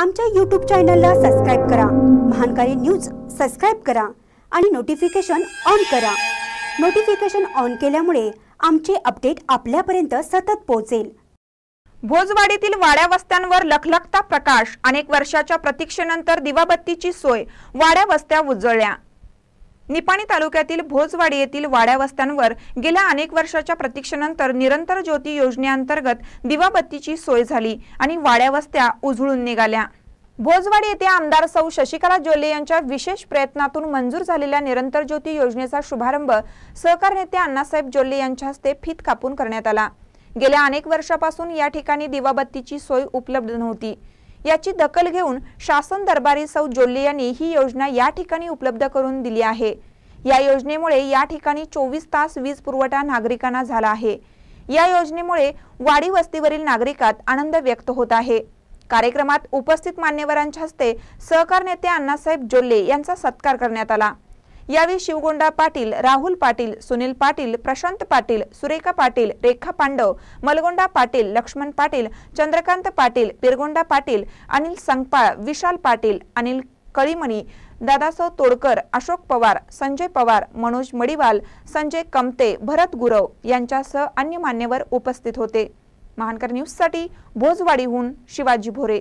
आमच्या यूट्यूब चॅनलला सबस्क्राईब करा महानकारी न्यूज सबस्क्राईब करा आणि नोटिफिकेशन ऑन करा नोटिफिकेशन ऑन केल्यामुळे आमचे अपडेट आपल्यापर्यंत सतत पोहोचेल भोजवाडीतील वाड्या वस्त्यांवर लखलखता प्रकाश अनेक वर्षाच्या प्रतीक्षेनंतर दिवाबत्तीची सोय वाड्या वस्त्या उजळल्या निपाणी तालुक्यातील भोजवाडी येथील वाड्यावस्त्यांवर गेल्या अनेक वर्षाच्या प्रतीक्षेनंतर निरंतर ज्योती योजनेअंतर्गत दिवाबत्तीची सोय झाली आणि वाड्यावस्त्या उजळून निघाल्या भोजवाडी येथे आमदार सौ शशिकला जोले यांच्या विशेष प्रयत्नातून मंजूर झालेल्या निरंतर ज्योती योजनेचा शुभारंभ सहकार नेते अण्णासाहेब जोले यांच्या हस्ते फित कापून करण्यात आला गेल्या अनेक वर्षापासून या ठिकाणी दिवाबत्तीची सोय उपलब्ध नव्हती याची दखल घेऊन शासन दरबारी सौ जोल्ले यांनी ही योजना या ठिकाणी उपलब्ध करून दिली आहे या योजनेमुळे या ठिकाणी चोवीस तास वीज पुरवठा नागरिकांना झाला आहे या योजनेमुळे वाडी वस्तीवरील नागरिकात आनंद व्यक्त होत आहे कार्यक्रमात उपस्थित मान्यवरांच्या हस्ते सहकार नेते अण्णासाहेब जोल्ले यांचा सत्कार करण्यात आला यावेळी शिवगोंडा पाटील राहुल पाटील सुनील पाटील प्रशांत पाटील सुरेखा पाटील रेखा पांडव मलगोंडा पाटील लक्ष्मण पाटील चंद्रकांत पाटील पिरगोंडा पाटील अनिल संगपाळ विशाल पाटील अनिल कळीमणी दादासो तोडकर अशोक पवार संजय पवार मनोज मडिवाल संजय कमते भरत गुरव यांच्यासह अन्य मान्यवर उपस्थित होते महानकर न्यूजसाठी भोजवाडीहून शिवाजी भोरे